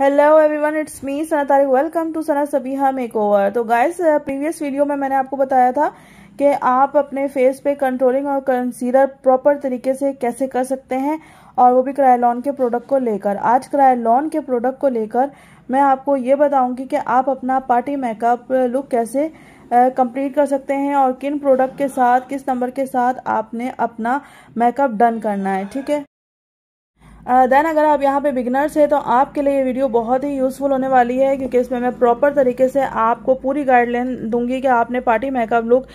hello everyone it's me Sana Tariq welcome to Sana Sabiha makeover तो guys previous video में मैंने आपको बताया था कि आप अपने फेस पे कंट्रोलिंग और कंसीलर प्रॉपर तरीके से कैसे कर सकते हैं और वो भी क्रायलॉन के प्रोडक्ट को लेकर आज क्रायलॉन के प्रोडक्ट को लेकर मैं आपको ये बताऊंगी कि आप अपना पार्टी मेकअप लुक कैसे कंप्लीट uh, कर सकते हैं और किन प्रोडक्ट के साथ किस नंबर के साथ आपने अपना मेकअप डन करना है ठीक है देन अगर आप यहाँ पे बिगनर्स हैं तो आपके लिए ये वीडियो बहुत ही यूज़फुल होने वाली है क्योंकि इसमें मैं प्रॉपर तरीके से आपको पूरी गाइडलाइन दूंगी कि आपने party makeup look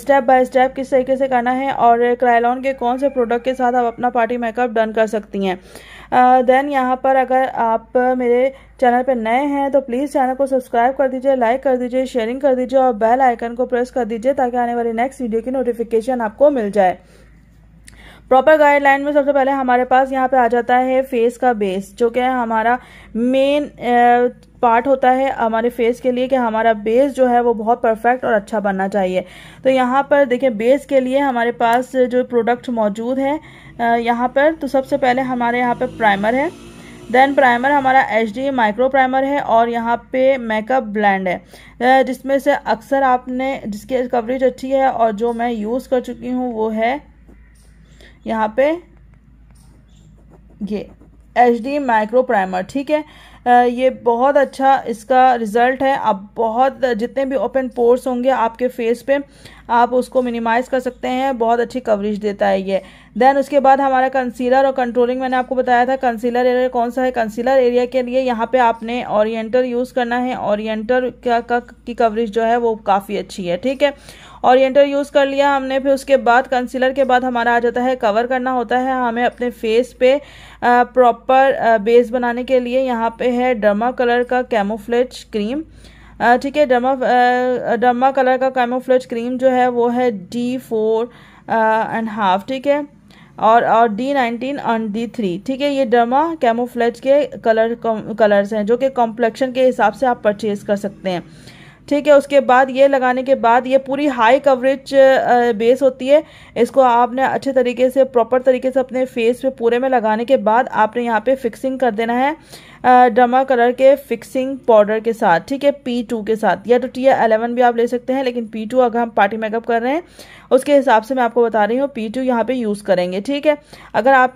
step by step किस तरीके से करना है और क्रायलॉन के कौन से प्रोडक्ट के साथ आप अपना पार्टी मेकअप डन कर सकती हैं देन यहाँ पर अगर आप मेरे चैनल पर नए हैं तो प्लीज़ चैनल को सब्सक्राइब कर दीजिए लाइक कर दीजिए शेयरिंग कर दीजिए और बेल आइकन को प्रेस कर दीजिए ताकि आने वाली नेक्स्ट वीडियो की नोटिफिकेशन आपको मिल जाए प्रॉपर गाइडलाइन में सबसे पहले हमारे पास यहाँ पे आ जाता है फेस का बेस जो कि हमारा मेन पार्ट uh, होता है हमारे फेस के लिए कि हमारा बेस जो है वो बहुत परफेक्ट और अच्छा बनना चाहिए तो यहाँ पर देखिए बेस के लिए हमारे पास जो प्रोडक्ट मौजूद है uh, यहाँ पर तो सबसे पहले हमारे यहाँ पर प्राइमर है देन प्राइमर हमारा एच डी माइक्रो प्राइमर है और यहाँ पे मेकअप ब्लेंड है uh, जिसमें से अक्सर आपने जिसकी कवरेज अच्छी है और जो मैं यूज़ कर चुकी हूँ वो है यहाँ पे ये एच डी माइक्रो प्राइमर ठीक है ये बहुत अच्छा इसका रिज़ल्ट है आप बहुत जितने भी ओपन पोर्स होंगे आपके फेस पे आप उसको मिनिमाइज़ कर सकते हैं बहुत अच्छी कवरेज देता है ये देन उसके बाद हमारा कंसीलर और कंट्रोलिंग मैंने आपको बताया था कंसीलर एरिया कौन सा है कंसीलर एरिया के लिए यहाँ पे आपने ओरिएंटर यूज़ करना है ओरिएंटर का, का की कवरेज जो है वो काफ़ी अच्छी है ठीक है ओरिएंटर यूज़ कर लिया हमने फिर उसके बाद कंसीलर के बाद हमारा आ जाता है कवर करना होता है हमें अपने फेस पे प्रॉपर बेस बनाने के लिए यहाँ पर है डर्मा कलर का कैमोफ्लेज क्रीम ठीक है डर्मा डर्मा कलर का कैमोफ्लेज क्रीम जो है वो है डी फोर एंड हाफ ठीक है और और डी नाइनटीन और डी थ्री ठीक है ये डर्मा कैमोफ्लेज के कलर कलर्स हैं जो कि कॉम्प्लेक्शन के हिसाब से आप परचेज कर सकते हैं ठीक है उसके बाद ये लगाने के बाद ये पूरी हाई कवरेज बेस होती है इसको आपने अच्छे तरीके से प्रॉपर तरीके से अपने फेस पे पूरे में लगाने के बाद आपने यहाँ पे फिक्सिंग कर देना है डर्मा कलर के फिक्सिंग पाउडर के साथ ठीक है पी टू के साथ या तो टी एलेवन भी आप ले सकते हैं लेकिन पी टू अगर हम पार्टी मेकअप कर रहे हैं उसके हिसाब से मैं आपको बता रही हूँ पी टू यहाँ पर यूज़ करेंगे ठीक है अगर आप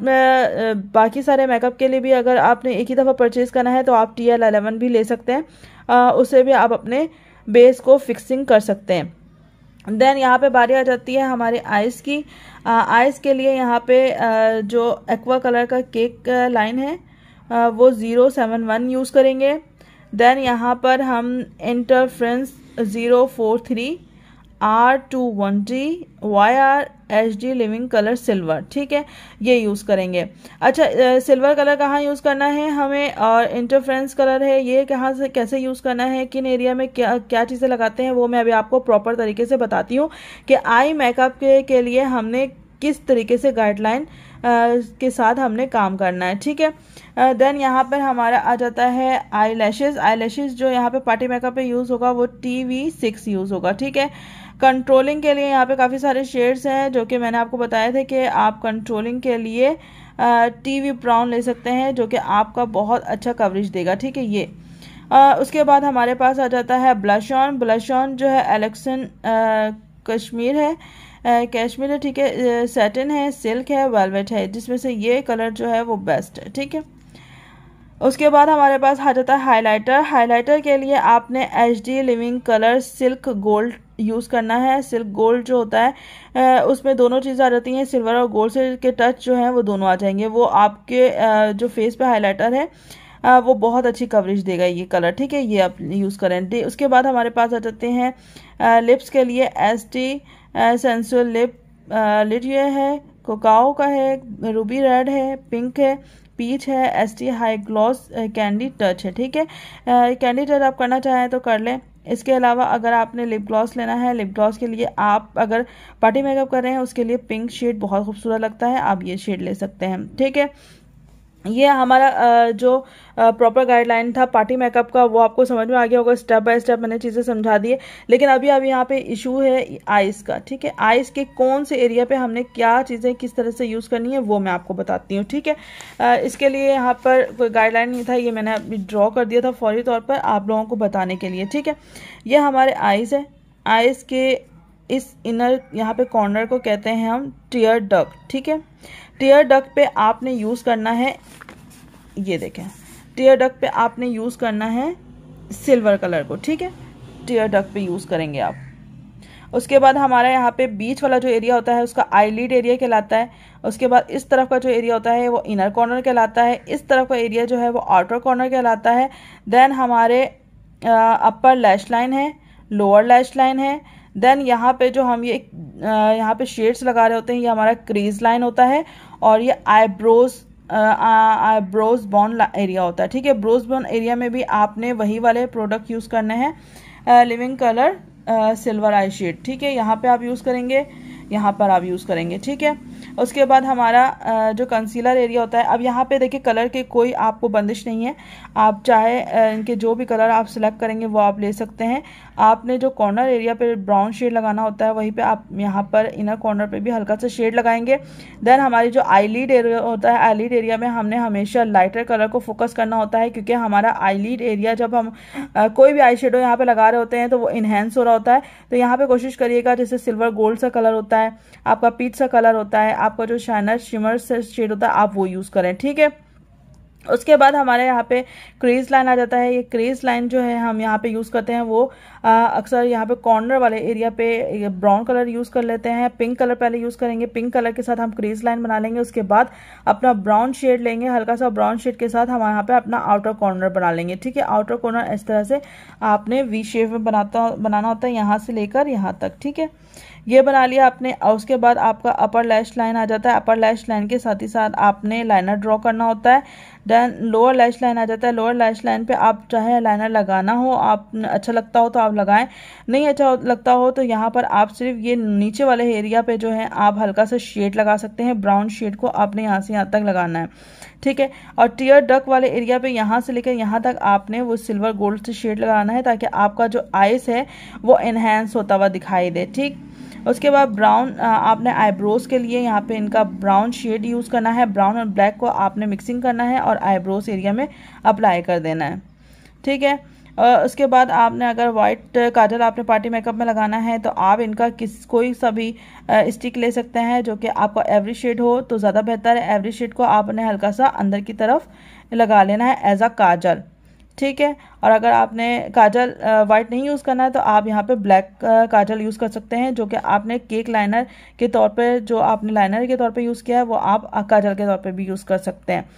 बाकी सारे मेकअप के लिए भी अगर आपने एक ही दफ़ा परचेज़ करना है तो आप टी एल एलेवन भी ले सकते हैं उससे भी आप अपने बेस को फिक्सिंग कर सकते हैं देन यहाँ पे बारी आ जाती है हमारे आइस की आइस के लिए यहाँ पे आ, जो एक्वा कलर का केक लाइन है वो ज़ीरो सेवन वन यूज़ करेंगे देन यहाँ पर हम interference zero four three R two one T Y R H D living colour silver ठीक है ये यूज़ करेंगे अच्छा सिल्वर कलर कहाँ यूज़ करना है हमें और इंटरफ्रेंस कलर है ये कहाँ से कैसे यूज़ करना है किन एरिया में क्या क्या चीज़ें लगाते हैं वो मैं अभी आपको प्रॉपर तरीके से बताती हूँ कि आई मेकअप के, के लिए हमने किस तरीके से गाइडलाइन के साथ हमने काम करना है ठीक है देन यहाँ पर हमारा आ जाता है आई लैशेज़ आई लैशेज़ जो यहाँ पे पार्टी मेकअप पे यूज़ होगा वो टी वी सिक्स यूज़ होगा ठीक है कंट्रोलिंग के लिए यहाँ पे काफ़ी सारे शेड्स हैं जो कि मैंने आपको बताया था कि आप कंट्रोलिंग के लिए टी वी ब्राउन ले सकते हैं जो कि आपका बहुत अच्छा कवरेज देगा ठीक है ये आ, उसके बाद हमारे पास आ जाता है ब्लश ऑन ब्लश ऑन जो है एलेक्सन कश्मीर है कैशमीर है ठीक है सेटिन है सिल्क है वेलवेट है जिसमें से ये कलर जो है वो बेस्ट है ठीक है उसके बाद हमारे पास आ जाता है हाइलाइटर हाइलाइटर के लिए आपने H D living colour silk gold use करना है सिल्क गोल्ड जो होता है उसमें दोनों चीज़ें आ जाती हैं सिल्वर और गोल्ड से के टच जो हैं वो दोनों आ जाएंगे वो आपके जो फेस पे हाइलाइटर है वो बहुत अच्छी कवरेज देगा ये कलर ठीक है ये आप यूज़ करें उसके बाद हमारे पास आ जाते हैं लिप्स के लिए S T sensual lip lit ये है कोकाओ का है रूबी रेड है पिंक है पीच है S T high gloss candy touch है ठीक है कैंडी टच आप करना चाहें तो कर लें इसके अलावा अगर आपने लिप ग्लॉस लेना है लिप ग्लॉस के लिए आप अगर पार्टी मेकअप कर रहे हैं उसके लिए पिंक शेड बहुत खूबसूरत लगता है आप ये शेड ले सकते हैं ठीक है ये हमारा जो प्रॉपर गाइडलाइन था पार्टी मेकअप का वो आपको समझ में आ गया होगा स्टेप बाय स्टेप मैंने चीज़ें समझा दी है लेकिन अभी अभी यहाँ पे इशू है आइस का ठीक है आइस के कौन से एरिया पे हमने क्या चीज़ें किस तरह से यूज़ करनी है वो मैं आपको बताती हूँ ठीक है इसके लिए यहाँ पर कोई गाइडलाइन नहीं था ये मैंने ड्रॉ कर दिया था फौरी तौर पर आप लोगों को बताने के लिए ठीक है ये हमारे आइज़ है आइज़ के इस इनर यहाँ पर कॉर्नर को कहते हैं हम टीयर डक ठीक है टेयर डक पे आपने यूज़ करना है ये देखें टेयर डक पे आपने यूज़ करना है सिल्वर कलर को ठीक है टेयर डक पे यूज़ करेंगे आप उसके बाद हमारा यहाँ पे बीच वाला जो एरिया होता है उसका आईलिड एरिया कहलाता है उसके बाद इस तरफ का जो एरिया होता है वो इनर कॉर्नर कहलाता है इस तरफ का एरिया जो है वो आउटर कॉर्नर कहलाता है देन हमारे अपर लैश लाइन है लोअर लैश लाइन है देन यहाँ पे जो हम ये यहाँ पे शेड्स लगा रहे होते हैं ये हमारा क्रीज लाइन होता है और ये आईब्रोज ब्रोज बॉन एरिया होता है ठीक है ब्रोज बॉन एरिया में भी आपने वही वाले प्रोडक्ट यूज़ करने हैं living colour silver eye shade ठीक है यहाँ पे आप यूज़ करेंगे यहाँ पर आप यूज़ करेंगे ठीक है उसके बाद हमारा जो कंसीलर एरिया होता है अब यहाँ पे देखिए कलर के कोई आपको बंदिश नहीं है आप चाहे इनके जो भी कलर आप सिलेक्ट करेंगे वो आप ले सकते हैं आपने जो कॉर्नर एरिया पे ब्राउन शेड लगाना होता है वहीं पे आप यहाँ पर इनर कॉर्नर पे भी हल्का सा शेड लगाएंगे देन हमारी जो आईलीड एरिया होता है आईलीड एरिया में हमने हमेशा लाइटर कलर को फोकस करना होता है क्योंकि हमारा आईलीड एरिया जब हम आ, कोई भी आई शेडो यहाँ पर लगा रहे होते हैं तो वो इन्हेंस हो रहा होता है तो यहाँ पर कोशिश करिएगा जैसे सिल्वर गोल्ड सा कलर होता है आपका पीच सा कलर होता है आप आपका जो शाइनर शिमर शेड होता है आप वो यूज़ करें ठीक है उसके बाद हमारे यहाँ पे क्रेज लाइन आ जाता है ये क्रेज लाइन जो है हम यहाँ पे यूज़ करते हैं वो अक्सर यहाँ पे कॉर्नर वाले एरिया पे ब्राउन कलर यूज़ कर लेते हैं पिंक कलर पहले यूज़ करेंगे पिंक कलर के साथ हम क्रेज लाइन बना लेंगे उसके बाद अपना ब्राउन शेड लेंगे हल्का सा ब्राउन शेड के साथ हम यहाँ पे अपना आउटर कॉर्नर बना लेंगे ठीक है आउटर कॉर्नर इस तरह से आपने वी शेप में बनाता बनाना होता है यहाँ से लेकर यहाँ तक ठीक है ये बना लिया आपने और उसके बाद आपका अपर लैश लाइन आ जाता है अपर लैश लाइन के साथ ही साथ आपने लाइनर ड्रॉ करना होता है देन लोअर लैश लाइन आ जाता है लोअर लैश लाइन पे आप चाहे लाइनर लगाना हो आप अच्छा लगता हो तो आप लगाएं नहीं अच्छा लगता हो तो यहाँ पर आप सिर्फ ये नीचे वाले एरिया पे जो है आप हल्का सा शेड लगा सकते हैं ब्राउन शेड को आपने यहाँ से यहाँ तक लगाना है ठीक है और टीयर डक वाले एरिया पे यहाँ से लेकर यहाँ तक आपने वो सिल्वर गोल्ड से शेड लगाना है ताकि आपका जो आइस है वो एनहेंस होता हुआ दिखाई दे ठीक उसके बाद ब्राउन आपने आईब्रोज के लिए यहाँ पे इनका ब्राउन शेड यूज़ करना है ब्राउन और ब्लैक को आपने मिक्सिंग करना है और आईब्रोज एरिया में अप्लाई कर देना है ठीक है और उसके बाद आपने अगर वाइट काजल आपने पार्टी मेकअप में लगाना है तो आप इनका किस कोई सा भी स्टिक ले सकते हैं जो कि आपका एवरी शेड हो तो ज़्यादा बेहतर है एवरी शेड को आपने हल्का सा अंदर की तरफ लगा लेना है एज अ काजल ठीक है और अगर आपने काजल वाइट नहीं यूज़ करना है तो आप यहाँ पे ब्लैक काजल यूज़ कर सकते हैं जो कि आपने केक लाइनर के तौर पे जो आपने लाइनर के तौर पे यूज़ किया है वो आप काजल के तौर पे भी यूज़ कर सकते हैं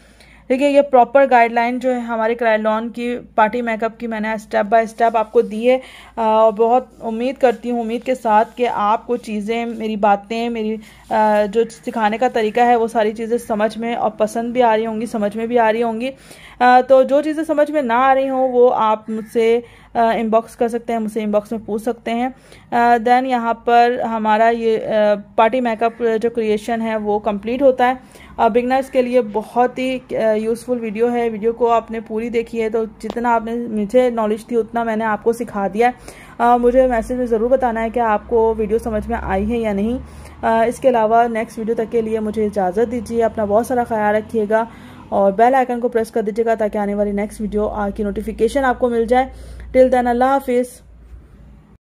देखिए ये प्रॉपर गाइडलाइन जो है हमारे क्रायलॉन की पार्टी मेकअप की मैंने स्टेप बाय स्टेप आपको दी है और बहुत उम्मीद करती हूँ उम्मीद के साथ कि आपको चीज़ें मेरी बातें मेरी जो सिखाने का तरीका है वो सारी चीज़ें समझ में और पसंद भी आ रही होंगी समझ में भी आ रही होंगी तो जो चीज़ें समझ में ना आ रही हों वो आप मुझसे इनबॉक्स कर सकते हैं मुझसे इनबॉक्स में पूछ सकते हैं देन यहाँ पर हमारा ये पार्टी मेकअप जो क्रिएशन है वो कंप्लीट होता है बिगनर्स के लिए बहुत ही यूज़फुल वीडियो है वीडियो को आपने पूरी देखी है तो जितना आपने मुझे नॉलेज थी उतना मैंने आपको सिखा दिया है मुझे मैसेज में ज़रूर बताना है कि आपको वीडियो समझ में आई है या नहीं इसके अलावा नेक्स्ट वीडियो तक के लिए मुझे इजाज़त दीजिए अपना बहुत सारा ख्याल रखिएगा और बेल आइकन को प्रेस कर दीजिएगा ताकि आने वाली नेक्स्ट वीडियो की नोटिफिकेशन आपको मिल जाए टिल देन अल्लाह हाफिज़